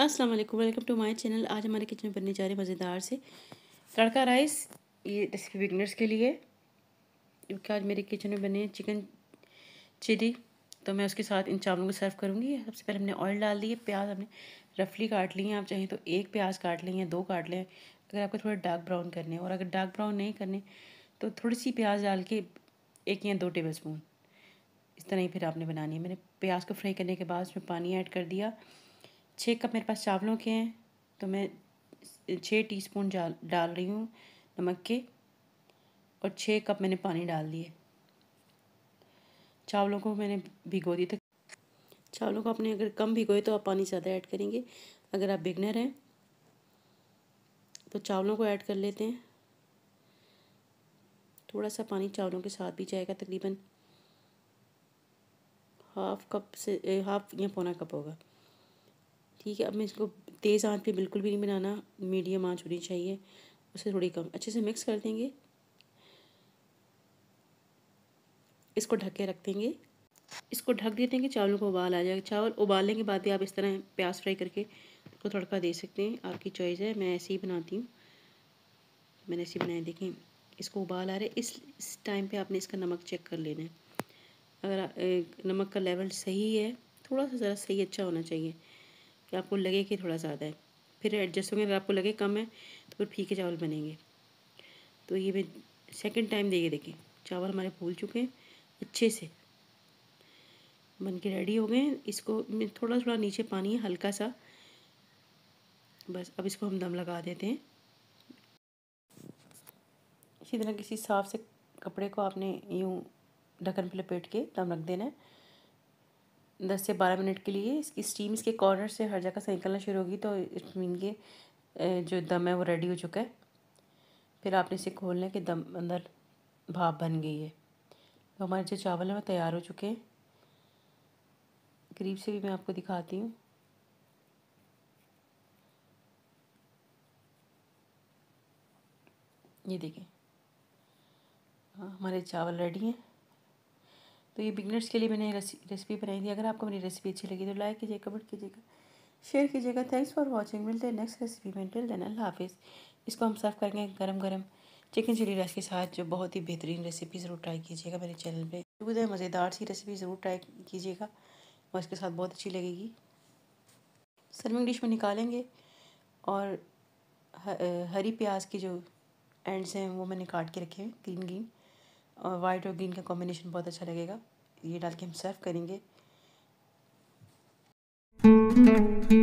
अस्सलाम वालेकुम welcome to my channel आज हमारे किचन में बनने जा रहे मज़ेदार से तड़का राइस ये रेसिपी बिगनर्स के लिए क्योंकि आज मेरे किचन में बने चिकन चिली तो मैं उसके साथ इन चावलों को सर्व करूँगी सबसे पहले हमने ऑयल डाल दिए प्याज हमने रफली काट ली है आप चाहें तो एक प्याज काट लें या दो काट लें अगर आपको थोड़ा डार्क ब्राउन करने और अगर डार्क ब्राउन नहीं करने तो थोड़ी सी प्याज डाल के एक या दो टेबल स्पून इस तरह ही फिर आपने बनानी है मैंने प्याज को फ्राई करने के बाद उसमें पानी ऐड कर दिया छः कप मेरे पास चावलों के हैं तो मैं छः टीस्पून स्पून डाल रही हूँ नमक के और छः कप मैंने पानी डाल दिए चावलों को मैंने भिगो दिए थे चावलों को आपने अगर कम भिगोए तो आप पानी ज़्यादा ऐड करेंगे अगर आप बिगनर हैं तो चावलों को ऐड कर लेते हैं थोड़ा सा पानी चावलों के साथ भी जाएगा तकरीबन हाफ कप से हाफ या पौना कप होगा ठीक है अब मैं इसको तेज़ आंच पे बिल्कुल भी नहीं बनाना मीडियम आंच होनी चाहिए उससे थोड़ी कम अच्छे से मिक्स कर देंगे इसको ढक के रख देंगे इसको ढक दे देंगे चावलों को उबाल आ जाएगा चावल उबालने के बाद ही आप इस तरह प्याज फ्राई करके उसको तड़का दे सकते हैं आपकी चॉइस है मैं ऐसे ही बनाती हूँ मैंने ऐसे ही बनाया देखें इसको उबाल आ रहा है इस इस टाइम पे आपने इसका नमक चेक कर लेना है अगर नमक का लेवल सही है थोड़ा सा ज़रा सही अच्छा होना चाहिए कि आपको लगे कि थोड़ा ज़्यादा है फिर एडजस्ट होंगे अगर आपको लगे कम है तो फिर फीके चावल बनेंगे तो ये मैं सेकेंड टाइम देखिए देखें चावल हमारे फूल चुके हैं अच्छे से बन के रेडी हो गए इसको थोड़ा थोड़ा नीचे पानी है हल्का सा बस अब इसको हम दम लगा देते हैं इसी तरह किसी साफ से कपड़े को आपने यूँ ढक्कन पर लपेट के दम रख देना है दस से बारह मिनट के लिए इसकी स्टीम इसके कॉर्नर से हर जगह से निकलना शुरू होगी तो इट मीन के जो दम है वो रेडी हो चुका है फिर आपने इसे खोलना है कि दम अंदर भाप बन गई है तो हमारे जो चावल हैं वो तैयार हो चुके हैं करीब से भी मैं आपको दिखाती हूँ ये देखें हाँ हमारे चावल रेडी हैं तो ये बिगनर्स के लिए मैंने रेसिपी बनाई थी अगर आपको मेरी रेसिपी अच्छी लगी तो लाइक कीजिए कमेंट कीजिएगा शेयर कीजिएगा थैंक्स फॉर वॉचिंग मिलते हैं नेक्स्ट रेसिपी में टिल देन अल्लाह हाफिज़ इसको हम सर्व करेंगे गरम गरम चिकन चिली राइस के साथ जो बहुत ही बेहतरीन रेसिपी ज़रूर ट्राई कीजिएगा मेरे चैनल पे खुद मज़ेदार सी रेसिपी ज़रूर ट्राई कीजिएगा वो इसके साथ बहुत अच्छी लगेगी सर्विंग डिश में निकालेंगे और हरी प्याज की जो एंड्स हैं वो मैंने काट के रखे हैं ग्रीन ग्रीन और वाइट और ग्रीन का कॉम्बिनेशन बहुत अच्छा लगेगा ये डाल के हम सर्व करेंगे